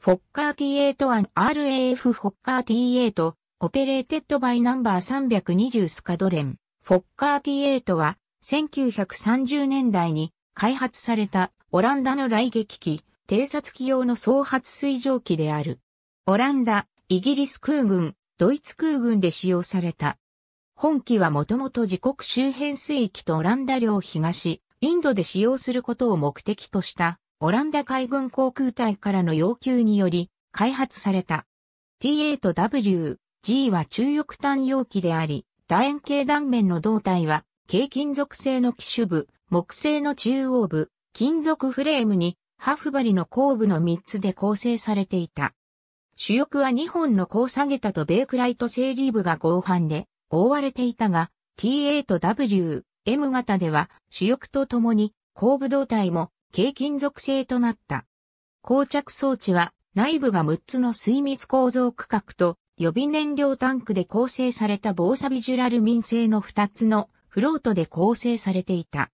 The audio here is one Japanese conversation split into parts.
フォッカー T8 案 RAF フォッカー T8 オペレーテッドバイナンバー320スカドレンフォッカー T8 は1930年代に開発されたオランダの雷撃機偵察機用の総発水蒸気である。オランダ、イギリス空軍、ドイツ空軍で使用された。本機はもともと自国周辺水域とオランダ領東、インドで使用することを目的としたオランダ海軍航空隊からの要求により開発された。T8W、G は中翼単容器であり、楕円形断面の胴体は、軽金属製の機種部、木製の中央部、金属フレームに、ハフバリの後部の3つで構成されていた。主翼は2本の高下げたとベークライト整理部が合板で覆われていたが、T8W、M 型では主翼とともに後部胴体も軽金属製となった。膠着装置は内部が6つの水密構造区画と予備燃料タンクで構成された防砂ビジュラル民製の2つのフロートで構成されていた。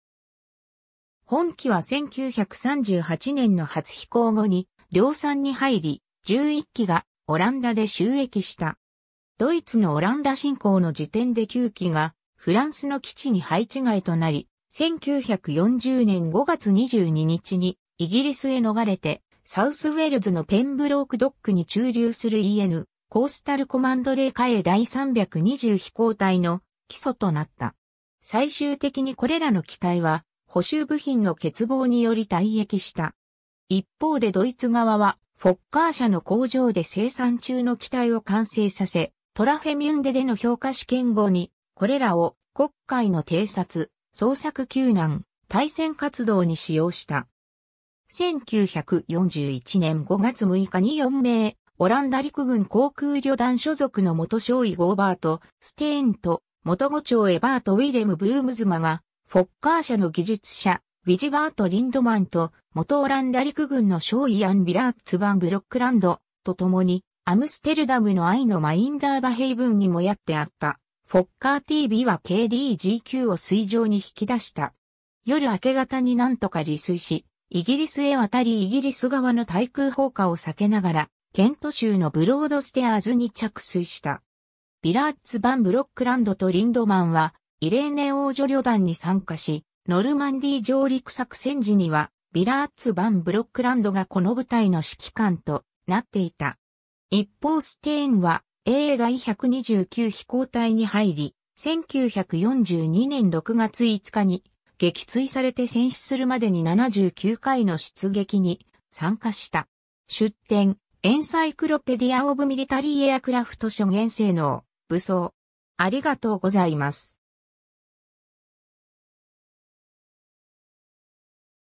本機は1938年の初飛行後に量産に入り、11機がオランダで収益した。ドイツのオランダ侵攻の時点で9機がフランスの基地に配置外となり、1940年5月22日にイギリスへ逃れて、サウスウェールズのペンブロークドックに駐留する EN、コースタルコマンドレー下へ第320飛行隊の基礎となった。最終的にこれらの機体は、補修部品の欠乏により退役した。一方でドイツ側は、フォッカー社の工場で生産中の機体を完成させ、トラフェミュンデでの評価試験後に、これらを国会の偵察、創作救難、対戦活動に使用した。1941年5月6日に4名、オランダ陸軍航空旅団所属の元少尉ゴーバート・ステーンと元伍長エバート・ウィレム・ブームズマが、フォッカー社の技術者、ウィジバート・リンドマンと元オランダ陸軍の少尉アン・ビラーツ・バン・ブロックランドと共に、アムステルダムの愛のマインダーバヘイブンにもやってあった。フォッカー TV は KDGQ を水上に引き出した。夜明け方になんとか離水し、イギリスへ渡りイギリス側の対空砲火を避けながら、ケント州のブロードステアーズに着水した。ビラッツ・バン・ブロックランドとリンドマンは、イレーネ王女旅団に参加し、ノルマンディ上陸作戦時には、ビラッツ・バン・ブロックランドがこの部隊の指揮官となっていた。一方ステインは、AA 第129飛行隊に入り、1942年6月5日に撃墜されて戦死するまでに79回の出撃に参加した。出展、エンサイクロペディア・オブ・ミリタリー・エアクラフト諸元性能、武装。ありがとうございます。